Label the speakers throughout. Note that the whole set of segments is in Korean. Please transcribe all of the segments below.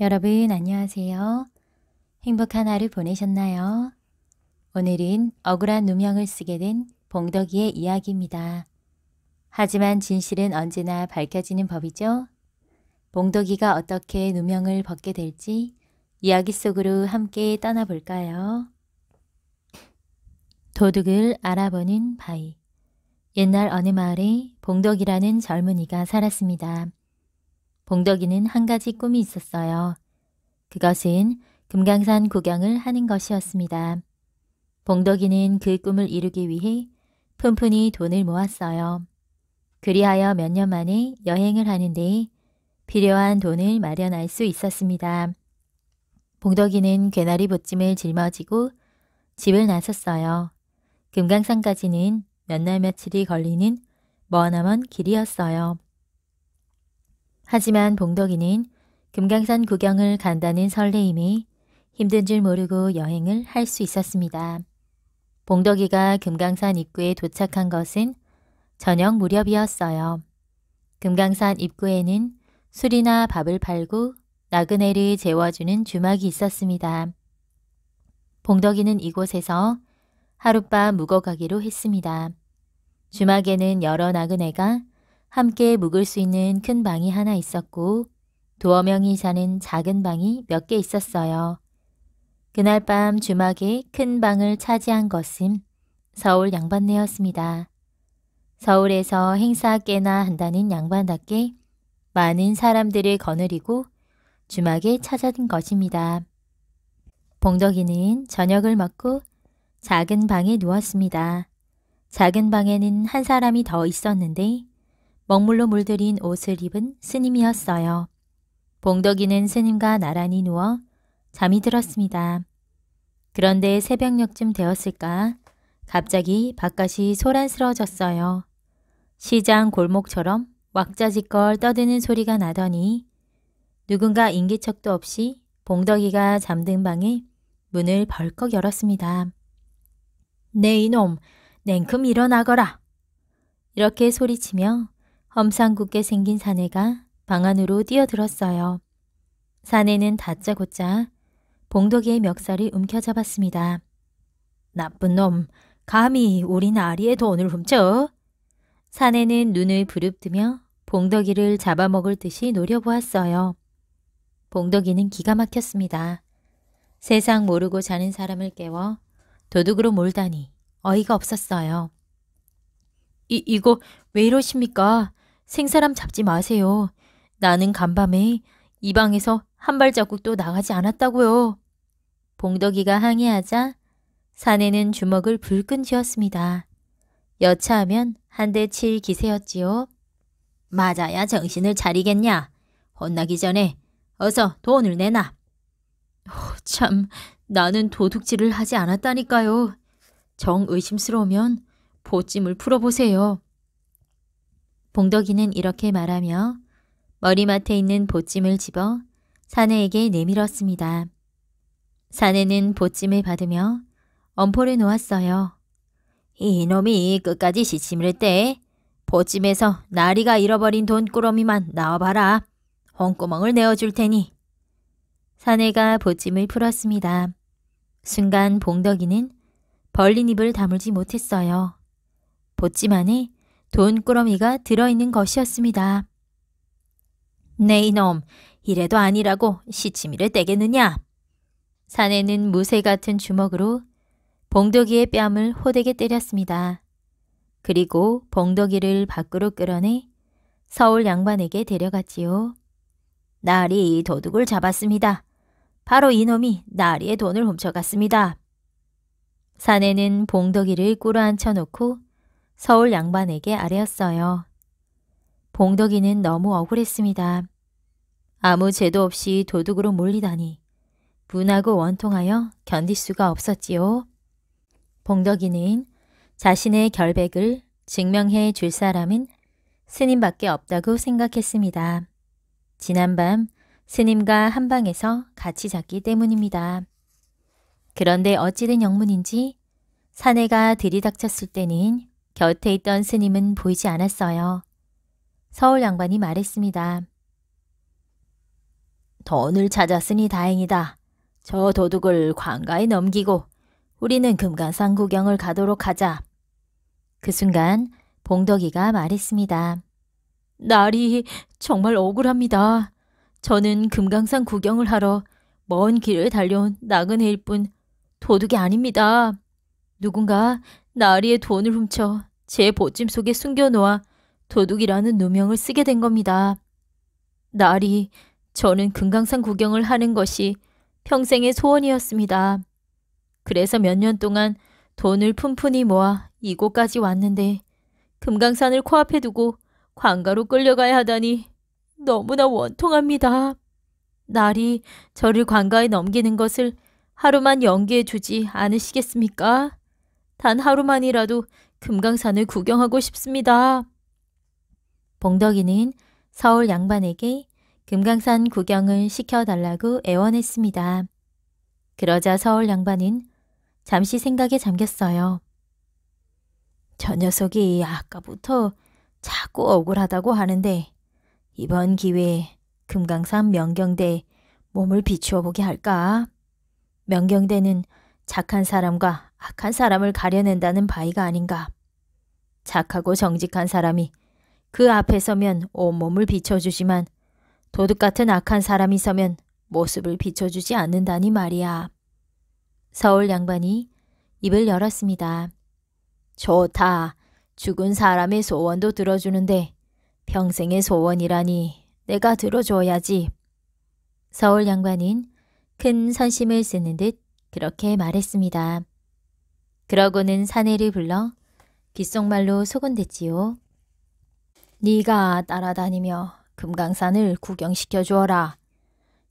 Speaker 1: 여러분 안녕하세요. 행복한 하루 보내셨나요? 오늘은 억울한 누명을 쓰게 된 봉덕이의 이야기입니다. 하지만 진실은 언제나 밝혀지는 법이죠. 봉덕이가 어떻게 누명을 벗게 될지 이야기 속으로 함께 떠나볼까요? 도둑을 알아보는 바위 옛날 어느 마을에 봉덕이라는 젊은이가 살았습니다. 봉덕이는 한 가지 꿈이 있었어요. 그것은 금강산 구경을 하는 것이었습니다. 봉덕이는 그 꿈을 이루기 위해 푼푼히 돈을 모았어요. 그리하여 몇 년 만에 여행을 하는데 필요한 돈을 마련할 수 있었습니다. 봉덕이는 괴나리 보찜을 짊어지고 집을 나섰어요. 금강산까지는 몇 날 며칠이 걸리는 머나먼 길이었어요. 하지만 봉덕이는 금강산 구경을 간다는 설레임이 힘든 줄 모르고 여행을 할 수 있었습니다. 봉덕이가 금강산 입구에 도착한 것은 저녁 무렵이었어요. 금강산 입구에는 술이나 밥을 팔고 나그네를 재워주는 주막이 있었습니다. 봉덕이는 이곳에서 하룻밤 묵어가기로 했습니다. 주막에는 여러 나그네가 함께 묵을 수 있는 큰 방이 하나 있었고 두어 명이 사는 작은 방이 몇 개 있었어요. 그날 밤 주막에 큰 방을 차지한 것은 서울 양반네였습니다. 서울에서 행사 깨나 한다는 양반답게 많은 사람들을 거느리고 주막에 찾아든 것입니다. 봉덕이는 저녁을 먹고 작은 방에 누웠습니다. 작은 방에는 한 사람이 더 있었는데 먹물로 물들인 옷을 입은 스님이었어요. 봉덕이는 스님과 나란히 누워 잠이 들었습니다. 그런데 새벽녘쯤 되었을까 갑자기 바깥이 소란스러워졌어요. 시장 골목처럼 왁자지껄 떠드는 소리가 나더니 누군가 인기척도 없이 봉덕이가 잠든 방에 문을 벌컥 열었습니다. 네 이놈, 냉큼 일어나거라! 이렇게 소리치며 험상궂게 생긴 사내가 방 안으로 뛰어들었어요. 사내는 다짜고짜 봉덕이의 멱살을 움켜잡았습니다. 나쁜 놈, 감히 우리 나리의 돈을 훔쳐? 사내는 눈을 부릅뜨며 봉덕이를 잡아먹을 듯이 노려보았어요. 봉덕이는 기가 막혔습니다. 세상 모르고 자는 사람을 깨워 도둑으로 몰다니 어이가 없었어요. 이, 이거 왜 이러십니까? 생사람 잡지 마세요. 나는 간밤에 이 방에서 한 발자국도 나가지 않았다고요. 봉덕이가 항의하자 사내는 주먹을 불끈 쥐었습니다. 여차하면 한 대 칠 기세였지요. 맞아야 정신을 차리겠냐. 혼나기 전에 어서 돈을 내놔. 오, 어, 참, 나는 도둑질을 하지 않았다니까요. 정 의심스러우면 보찜을 풀어보세요. 봉덕이는 이렇게 말하며 머리맡에 있는 보찜을 집어 사내에게 내밀었습니다. 사내는 보찜을 받으며 엄포를 놓았어요. 이놈이 끝까지 시침을 때 보찜에서 나리가 잃어버린 돈꾸러미만 나와봐라. h o 구멍을 내어줄 테니. 사내가 보찜을 풀었습니다. 순간 봉덕이는 벌린 입을 다물지 못했어요. 보찜 안에 돈꾸러미가 들어있는 것이었습니다. 네 이놈, 이래도 아니라고 시치미를 떼겠느냐? 사내는 무쇠 같은 주먹으로 봉덕이의 뺨을 호되게 때렸습니다. 그리고 봉덕이를 밖으로 끌어내 서울 양반에게 데려갔지요. 나리 도둑을 잡았습니다. 바로 이놈이 나리의 돈을 훔쳐갔습니다. 사내는 봉덕이를 꿇어 앉혀놓고 서울 양반에게 아뢰었어요. 봉덕이는 너무 억울했습니다. 아무 죄도 없이 도둑으로 몰리다니 분하고 원통하여 견딜 수가 없었지요. 봉덕이는 자신의 결백을 증명해 줄 사람은 스님밖에 없다고 생각했습니다. 지난밤 스님과 한방에서 같이 잤기 때문입니다. 그런데 어찌된 영문인지 사내가 들이닥쳤을 때는 곁에 있던 스님은 보이지 않았어요. 서울 양반이 말했습니다. 돈을 찾았으니 다행이다. 저 도둑을 관가에 넘기고 우리는 금강산 구경을 가도록 하자. 그 순간 봉덕이가 말했습니다. 날이 정말 억울합니다. 저는 금강산 구경을 하러 먼 길을 달려온 나그네일 뿐 도둑이 아닙니다. 누군가 나리의 돈을 훔쳐 제 보찜 속에 숨겨놓아 도둑이라는 누명을 쓰게 된 겁니다. 날이 저는 금강산 구경을 하는 것이 평생의 소원이었습니다. 그래서 몇 년 동안 돈을 푼푼히 모아 이곳까지 왔는데 금강산을 코앞에 두고 광가로 끌려가야 하다니 너무나 원통합니다. 날이 저를 광가에 넘기는 것을 하루만 연기해 주지 않으시겠습니까? 단 하루만이라도 금강산을 구경하고 싶습니다. 봉덕이는 서울 양반에게 금강산 구경을 시켜달라고 애원했습니다. 그러자 서울 양반은 잠시 생각에 잠겼어요. 저 녀석이 아까부터 자꾸 억울하다고 하는데 이번 기회에 금강산 명경대 몸을 비추어 보게 할까? 명경대는 착한 사람과 악한 사람을 가려낸다는 바위가 아닌가. 착하고 정직한 사람이 그 앞에 서면 온몸을 비춰주지만 도둑 같은 악한 사람이 서면 모습을 비춰주지 않는다니 말이야. 서울 양반이 입을 열었습니다. 좋다. 죽은 사람의 소원도 들어주는데 평생의 소원이라니 내가 들어줘야지. 서울 양반인 큰 선심을 쓰는 듯 그렇게 말했습니다. 그러고는 사내를 불러 귓속말로 소곤댔지요. 네가 따라다니며 금강산을 구경시켜 주어라.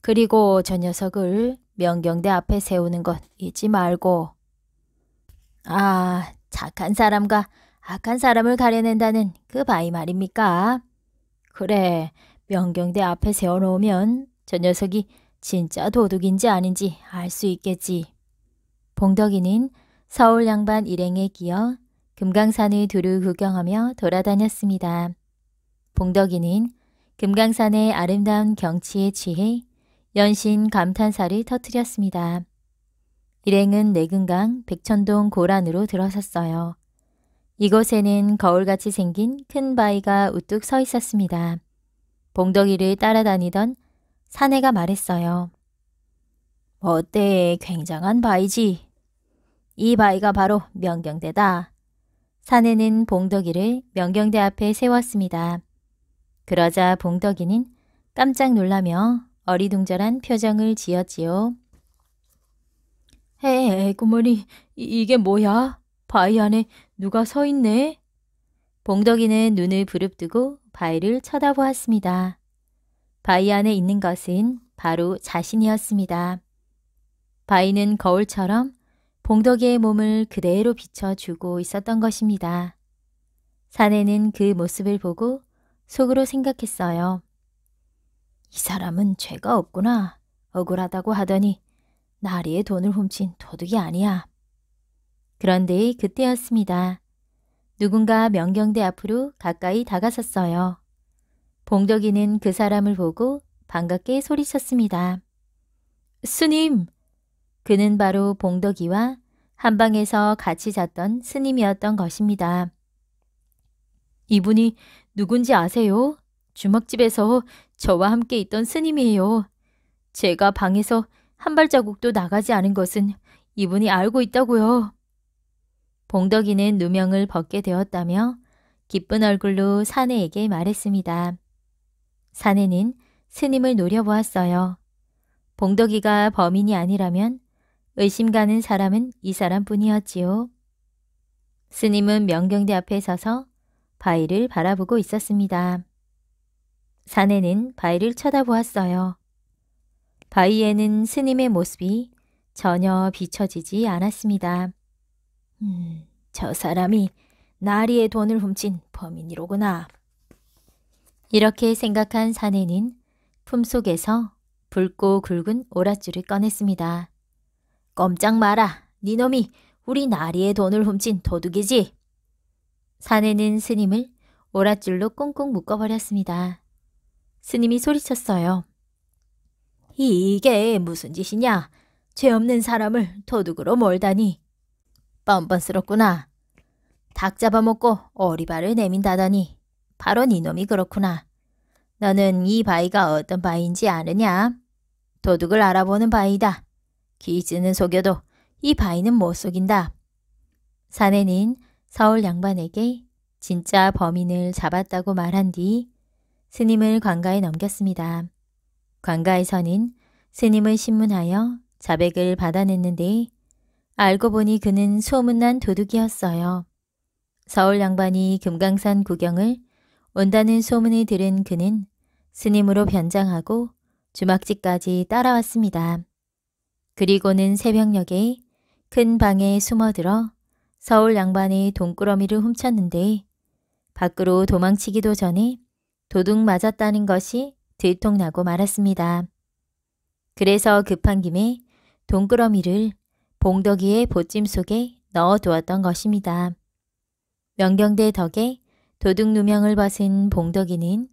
Speaker 1: 그리고 저 녀석을 명경대 앞에 세우는 것 잊지 말고. 아, 착한 사람과 악한 사람을 가려낸다는 그바위 말입니까? 그래, 명경대 앞에 세워놓으면 저 녀석이 진짜 도둑인지 아닌지 알 수 있겠지. 봉덕이는 서울 양반 일행에 끼어 금강산을 두루 구경하며 돌아다녔습니다. 봉덕이는 금강산의 아름다운 경치에 취해 연신 감탄사를 터뜨렸습니다. 일행은 내근강 백천동 고란으로 들어섰어요. 이곳에는 거울같이 생긴 큰 바위가 우뚝 서 있었습니다. 봉덕이를 따라다니던 사내가 말했어요. 뭐 어때 굉장한 바위지. 이 바위가 바로 명경대다. 사내는 봉덕이를 명경대 앞에 세웠습니다. 그러자 봉덕이는 깜짝 놀라며 어리둥절한 표정을 지었지요. 헤헤 고머니 이게 뭐야? 바위 안에 누가 서 있네? 봉덕이는 눈을 부릅뜨고 바위를 쳐다보았습니다. 바위 안에 있는 것은 바로 자신이었습니다. 바위는 거울처럼 봉덕이의 몸을 그대로 비춰주고 있었던 것입니다. 사내는 그 모습을 보고 속으로 생각했어요. 이 사람은 죄가 없구나. 억울하다고 하더니 나리에 돈을 훔친 도둑이 아니야. 그런데 그때였습니다. 누군가 명경대 앞으로 가까이 다가섰어요. 봉덕이는 그 사람을 보고 반갑게 소리쳤습니다. 스님, 그는 바로 봉덕이와 한방에서 같이 잤던 스님이었던 것입니다. 이분이 누군지 아세요? 주먹집에서 저와 함께 있던 스님이에요. 제가 방에서 한 발자국도 나가지 않은 것은 이분이 알고 있다고요. 봉덕이는 누명을 벗게 되었다며 기쁜 얼굴로 사내에게 말했습니다. 사내는 스님을 노려보았어요. 봉덕이가 범인이 아니라면 의심 가는 사람은 이 사람뿐이었지요. 스님은 명경대 앞에 서서 바위를 바라보고 있었습니다. 사내는 바위를 쳐다보았어요. 바위에는 스님의 모습이 전혀 비춰지지 않았습니다. 음, 저 사람이 나리의 돈을 훔친 범인이로구나. 이렇게 생각한 사내는 품속에서 붉고 굵은 오랏줄을 꺼냈습니다. 꼼짝 마라. 니놈이 우리 나리의 돈을 훔친 도둑이지. 사내는 스님을 오랏줄로 꽁꽁 묶어버렸습니다. 스님이 소리쳤어요. 이게 무슨 짓이냐? 죄 없는 사람을 도둑으로 몰다니. 뻔뻔스럽구나. 닭 잡아먹고 어리발을 내민다더니 바로 니놈이 그렇구나. 너는 이 바위가 어떤 바위인지 아느냐? 도둑을 알아보는 바위다. 기지는 속여도 이 바위는 못 속인다. 사내는 서울 양반에게 진짜 범인을 잡았다고 말한 뒤 스님을 관가에 넘겼습니다. 관가에서는 스님을 신문하여 자백을 받아냈는데 알고 보니 그는 소문난 도둑이었어요. 서울 양반이 금강산 구경을 온다는 소문을 들은 그는 스님으로 변장하고 주막집까지 따라왔습니다. 그리고는 새벽녘에 큰 방에 숨어들어 서울 양반의 동꾸러미를 훔쳤는데 밖으로 도망치기도 전에 도둑 맞았다는 것이 들통나고 말았습니다. 그래서 급한 김에 동그러미를 봉덕이의 보찜 속에 넣어두었던 것입니다. 명경대 덕에 도둑 누명을 벗은 봉덕이는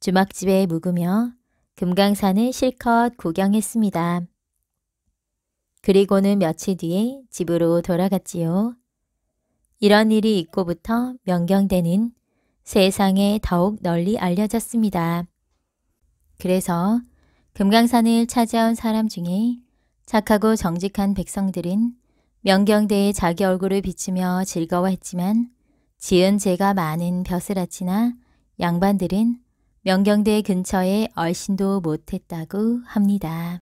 Speaker 1: 주막집에 묵으며 금강산을 실컷 구경했습니다. 그리고는 며칠 뒤에 집으로 돌아갔지요. 이런 일이 있고부터 명경대는 세상에 더욱 널리 알려졌습니다. 그래서 금강산을 찾아온 사람 중에 착하고 정직한 백성들은 명경대에 자기 얼굴을 비추며 즐거워했지만 지은 죄가 많은 벼슬아치나 양반들은 명경대 근처에 얼씬도 못했다고 합니다.